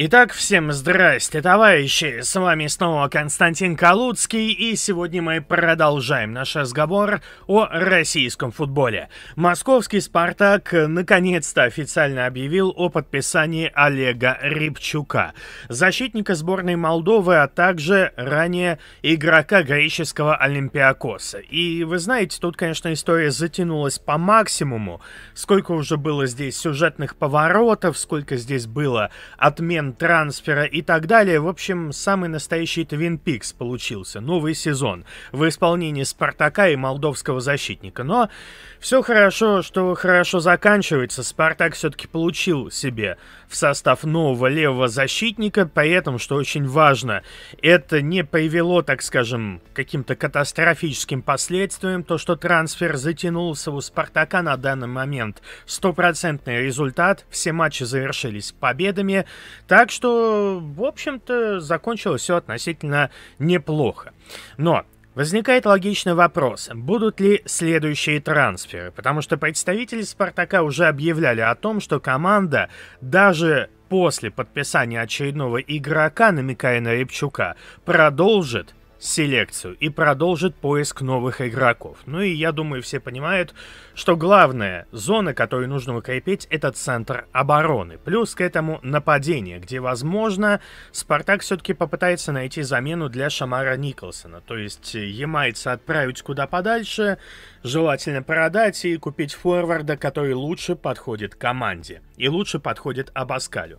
Итак, всем здрасте, товарищи! С вами снова Константин Калуцкий, и сегодня мы продолжаем наш разговор о российском футболе. Московский «Спартак» наконец-то официально объявил о подписании Олега Рипчука, защитника сборной Молдовы, а также ранее игрока греческого «Олимпиакоса». И вы знаете, тут, конечно, история затянулась по максимуму. Сколько уже было здесь сюжетных поворотов, сколько здесь было отмен обмен трансфера и так далее. В общем, самый настоящий Твин Пикс получился. Новый сезон в исполнении Спартака и молдовского защитника. Но все хорошо, что хорошо заканчивается. Спартак все-таки получил себе в состав нового левого защитника, поэтому, что очень важно, это не привело, так скажем, каким-то катастрофическим последствиям. То, что трансфер затянулся у Спартака на данный момент, стопроцентный результат. Все матчи завершились победами. Так так что, в общем-то, закончилось все относительно неплохо. Но Возникает логичный вопрос, будут ли следующие трансферы, потому что представители «Спартака» уже объявляли о том, что команда даже после подписания очередного игрока, намекая на Репчука, продолжит селекцию и продолжит поиск новых игроков. Ну и я думаю, все понимают, что главная зона, которую нужно укрепить, это центр обороны. Плюс к этому нападение, где, возможно, Спартак все-таки попытается найти замену для Шамара Николсона. То есть э, ямайца отправить куда подальше, желательно продать и купить форварда, который лучше подходит команде и лучше подходит Абаскалю.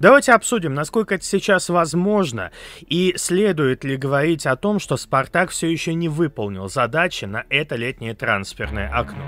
Давайте обсудим, насколько это сейчас возможно и следует ли говорить о о том, что «Спартак» все еще не выполнил задачи на это летнее трансферное окно.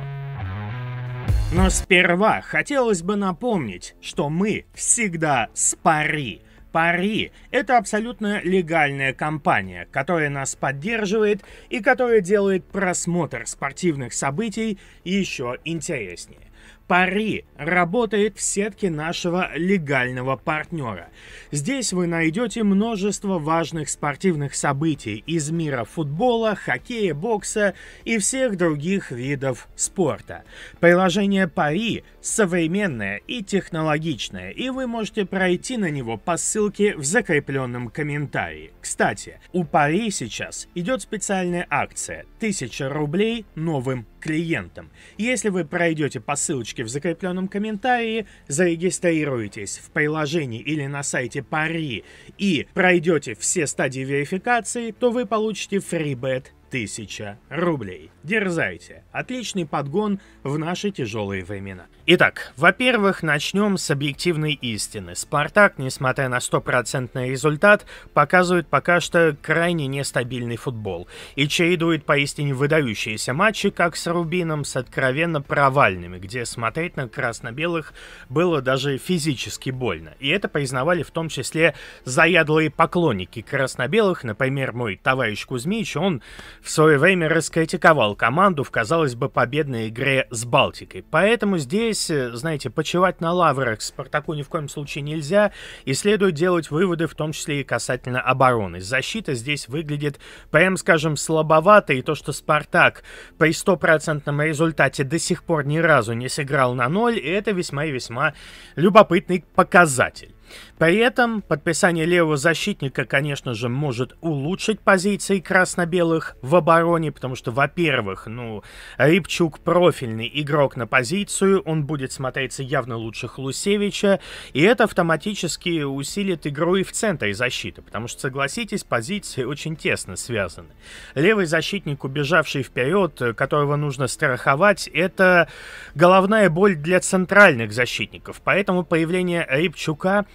Но сперва хотелось бы напомнить, что мы всегда с Пари. Пари – это абсолютно легальная компания, которая нас поддерживает и которая делает просмотр спортивных событий еще интереснее. Пари работает в сетке нашего легального партнера. Здесь вы найдете множество важных спортивных событий из мира футбола, хоккея, бокса и всех других видов спорта. Приложение Пари современное и технологичное, и вы можете пройти на него по ссылке в закрепленном комментарии. Кстати, у Пари сейчас идет специальная акция 1000 рублей новым клиентам. Если вы пройдете по ссылочке ссылочке в закрепленном комментарии, зарегистрируйтесь в приложении или на сайте Пари и пройдете все стадии верификации, то вы получите фрибет 1000 рублей. Дерзайте. Отличный подгон в наши тяжелые времена. Итак, во-первых, начнем с объективной истины. «Спартак», несмотря на стопроцентный результат, показывает пока что крайне нестабильный футбол и чередует поистине выдающиеся матчи, как с «Рубином», с откровенно провальными, где смотреть на красно-белых было даже физически больно. И это признавали в том числе заядлые поклонники красно-белых, например, мой товарищ Кузьмич, он в свое время раскритиковал команду в, казалось бы, победной игре с Балтикой. Поэтому здесь, э, знаете, почевать на лаврах Спартаку ни в коем случае нельзя, и следует делать выводы, в том числе и касательно обороны. Защита здесь выглядит, прям скажем, слабовато, и то, что Спартак при стопроцентном результате до сих пор ни разу не сыграл на ноль, это весьма и весьма любопытный показатель. При этом подписание левого защитника, конечно же, может улучшить позиции красно-белых в обороне, потому что, во-первых, ну, Рипчук профильный игрок на позицию, он будет смотреться явно лучше Хлусевича, и это автоматически усилит игру и в центре защиты, потому что, согласитесь, позиции очень тесно связаны. Левый защитник, убежавший вперед, которого нужно страховать, это головная боль для центральных защитников, поэтому появление Рипчука —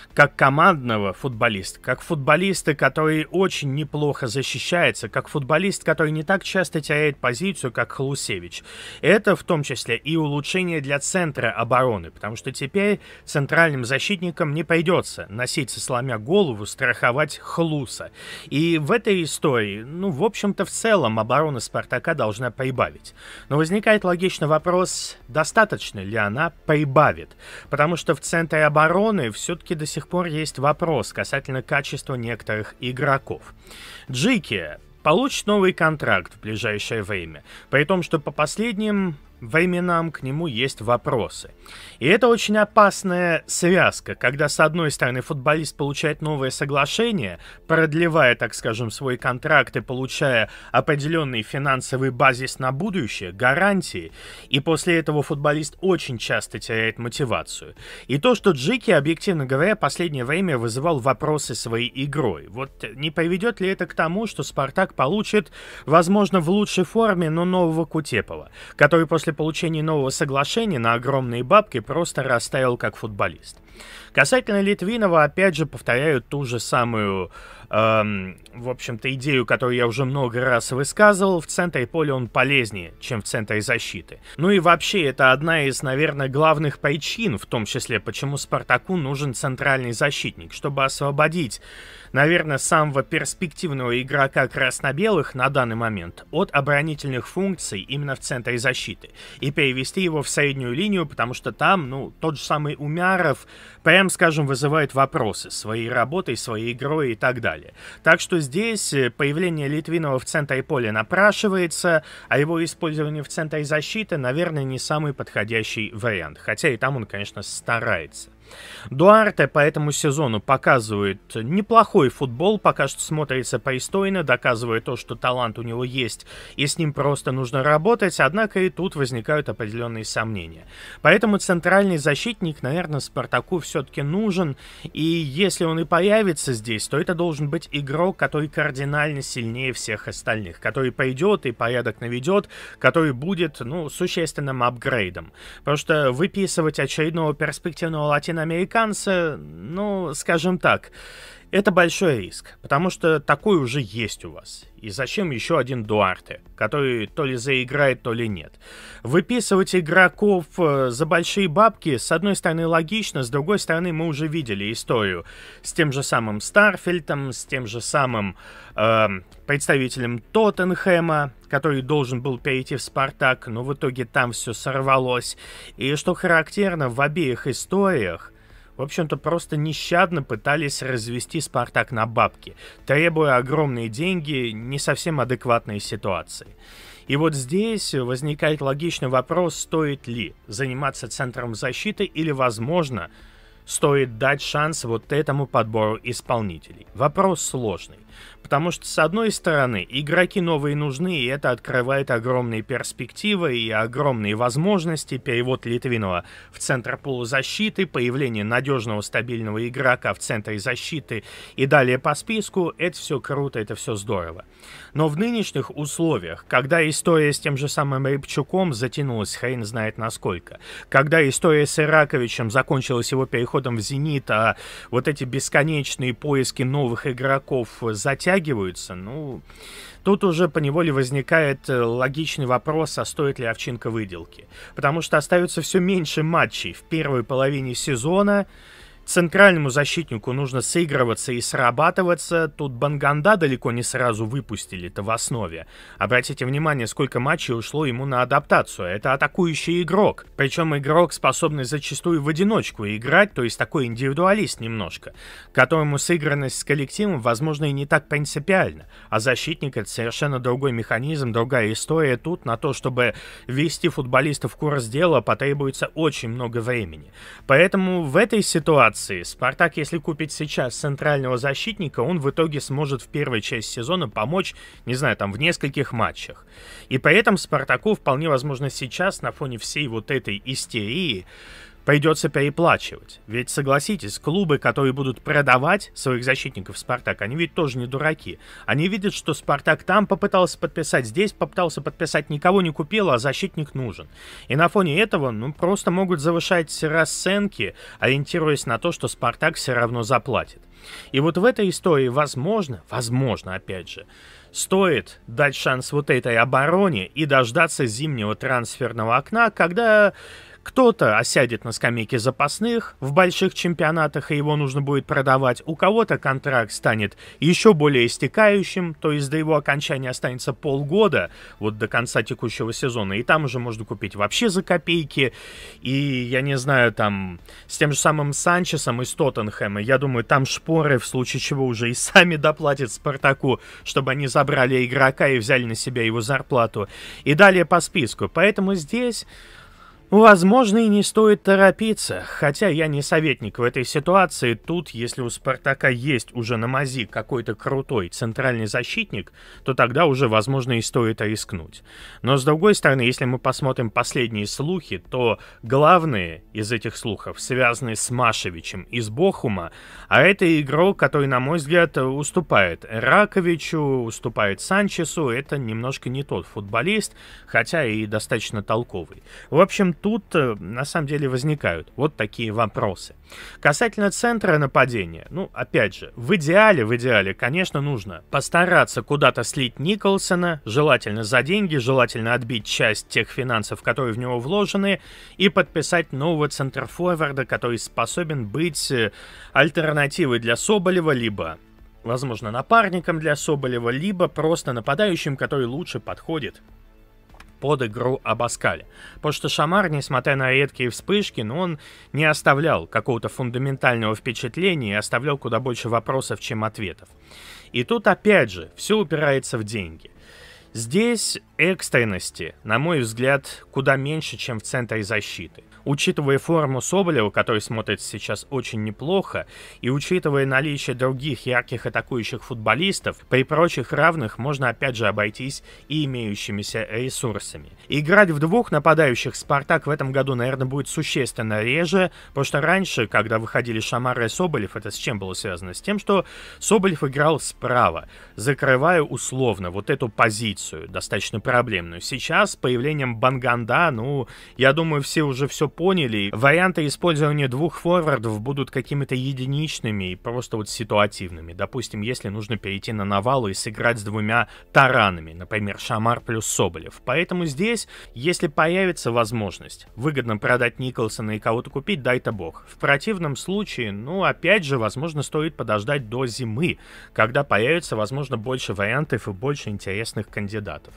как командного футболиста, как футболиста, который очень неплохо защищается, как футболист, который не так часто теряет позицию, как Хлусевич. Это в том числе и улучшение для центра обороны, потому что теперь центральным защитникам не придется носиться, сломя голову, страховать Хлуса. И в этой истории, ну, в общем-то, в целом оборона Спартака должна прибавить. Но возникает логичный вопрос, достаточно ли она прибавит, потому что в центре обороны все-таки до сих сих пор есть вопрос касательно качества некоторых игроков. Джики получит новый контракт в ближайшее время, при том, что по последним временам к нему есть вопросы. И это очень опасная связка, когда с одной стороны футболист получает новое соглашение, продлевая, так скажем, свой контракт и получая определенный финансовый базис на будущее, гарантии, и после этого футболист очень часто теряет мотивацию. И то, что Джики, объективно говоря, последнее время вызывал вопросы своей игрой. Вот не приведет ли это к тому, что Спартак получит, возможно, в лучшей форме, но нового Кутепова, который после после получения нового соглашения на огромные бабки просто расставил как футболист. Касательно Литвинова, опять же, повторяю ту же самую эм, в общем-то, идею, которую я уже много раз высказывал, в центре поля он полезнее, чем в центре защиты. Ну и вообще, это одна из, наверное, главных причин, в том числе, почему Спартаку нужен центральный защитник, чтобы освободить, наверное, самого перспективного игрока красно-белых на данный момент от оборонительных функций именно в центре защиты и перевести его в среднюю линию, потому что там, ну, тот же самый Умяров, прям, скажем, вызывает вопросы своей работой, своей игрой и так далее далее. Так что здесь э, появление Литвинова в центре поля напрашивается, а его использование в центре защиты, наверное, не самый подходящий вариант. Хотя и там он, конечно, старается. Дуарте по этому сезону показывает неплохой футбол, пока что смотрится пристойно, доказывая то, что талант у него есть, и с ним просто нужно работать, однако и тут возникают определенные сомнения. Поэтому центральный защитник, наверное, Спартаку все-таки нужен, и если он и появится здесь, то это должен быть игрок, который кардинально сильнее всех остальных, который пойдет и порядок наведет, который будет, ну, существенным апгрейдом. Потому что выписывать очередного перспективного латина американца, ну, скажем так, это большой риск, потому что такой уже есть у вас. И зачем еще один Дуарте, который то ли заиграет, то ли нет. Выписывать игроков э, за большие бабки, с одной стороны, логично, с другой стороны, мы уже видели историю с тем же самым Старфельдом, с тем же самым э, представителем Тоттенхэма, который должен был перейти в Спартак, но в итоге там все сорвалось. И что характерно, в обеих историях – в общем-то, просто нещадно пытались развести «Спартак» на бабки, требуя огромные деньги не совсем адекватной ситуации. И вот здесь возникает логичный вопрос, стоит ли заниматься центром защиты или, возможно, стоит дать шанс вот этому подбору исполнителей. Вопрос сложный. Потому что, с одной стороны, игроки новые нужны, и это открывает огромные перспективы и огромные возможности. Перевод Литвинова в центр полузащиты, появление надежного стабильного игрока в центре защиты и далее по списку — это все круто, это все здорово. Но в нынешних условиях, когда история с тем же самым Рябчуком затянулась хрен знает насколько, когда история с Ираковичем закончилась его переходом в «Зенит», а вот эти бесконечные поиски новых игроков э, — затягиваются, ну, тут уже по неволе возникает э, логичный вопрос, а стоит ли овчинка выделки. Потому что остается все меньше матчей в первой половине сезона, Центральному защитнику нужно сыгрываться и срабатываться. Тут Банганда далеко не сразу выпустили, это в основе. Обратите внимание, сколько матчей ушло ему на адаптацию. Это атакующий игрок. Причем игрок, способный зачастую в одиночку играть, то есть такой индивидуалист немножко, которому сыгранность с коллективом, возможно, и не так принципиально. А защитник это совершенно другой механизм, другая история. Тут на то, чтобы вести футболиста в курс дела, потребуется очень много времени. Поэтому в этой ситуации ротации. Спартак, если купить сейчас центрального защитника, он в итоге сможет в первой части сезона помочь, не знаю, там в нескольких матчах. И поэтому Спартаку вполне возможно сейчас на фоне всей вот этой истерии Придется переплачивать. Ведь, согласитесь, клубы, которые будут продавать своих защитников «Спартак», они ведь тоже не дураки. Они видят, что «Спартак» там попытался подписать, здесь попытался подписать, никого не купил, а защитник нужен. И на фоне этого, ну, просто могут завышать расценки, ориентируясь на то, что «Спартак» все равно заплатит. И вот в этой истории, возможно, возможно, опять же, стоит дать шанс вот этой обороне и дождаться зимнего трансферного окна, когда кто-то осядет на скамейке запасных в больших чемпионатах, и его нужно будет продавать. У кого-то контракт станет еще более истекающим, то есть до его окончания останется полгода, вот до конца текущего сезона, и там уже можно купить вообще за копейки. И, я не знаю, там, с тем же самым Санчесом из Тоттенхэма, я думаю, там шпоры, в случае чего, уже и сами доплатят Спартаку, чтобы они забрали игрока и взяли на себя его зарплату. И далее по списку. Поэтому здесь Возможно, и не стоит торопиться, хотя я не советник в этой ситуации. Тут, если у Спартака есть уже на мази какой-то крутой центральный защитник, то тогда уже, возможно, и стоит рискнуть. Но, с другой стороны, если мы посмотрим последние слухи, то главные из этих слухов связаны с Машевичем из Бохума, а это игрок, который, на мой взгляд, уступает Раковичу, уступает Санчесу. Это немножко не тот футболист, хотя и достаточно толковый. В общем, тут э, на самом деле возникают вот такие вопросы. Касательно центра нападения, ну, опять же, в идеале, в идеале, конечно, нужно постараться куда-то слить Николсона, желательно за деньги, желательно отбить часть тех финансов, которые в него вложены, и подписать нового центрфорварда, который способен быть э, альтернативой для Соболева, либо возможно, напарником для Соболева, либо просто нападающим, который лучше подходит под игру Абаскаля. Потому что Шамар, несмотря на редкие вспышки, но ну, он не оставлял какого-то фундаментального впечатления и оставлял куда больше вопросов, чем ответов. И тут опять же все упирается в деньги. Здесь экстренности, на мой взгляд, куда меньше, чем в центре защиты. Учитывая форму Соболева, который смотрится сейчас очень неплохо, и учитывая наличие других ярких атакующих футболистов, при прочих равных можно опять же обойтись и имеющимися ресурсами. Играть в двух нападающих Спартак в этом году, наверное, будет существенно реже, потому что раньше, когда выходили Шамара и Соболев, это с чем было связано? С тем, что Соболев играл справа, закрывая условно вот эту позицию ситуацию, достаточно проблемную. Сейчас с появлением Банганда, ну, я думаю, все уже все поняли. Варианты использования двух форвардов будут какими-то единичными и просто вот ситуативными. Допустим, если нужно перейти на навалу и сыграть с двумя таранами, например, Шамар плюс Соболев. Поэтому здесь, если появится возможность выгодно продать Николсона и кого-то купить, дай-то бог. В противном случае, ну, опять же, возможно, стоит подождать до зимы, когда появится, возможно, больше вариантов и больше интересных кандидатов кандидатов.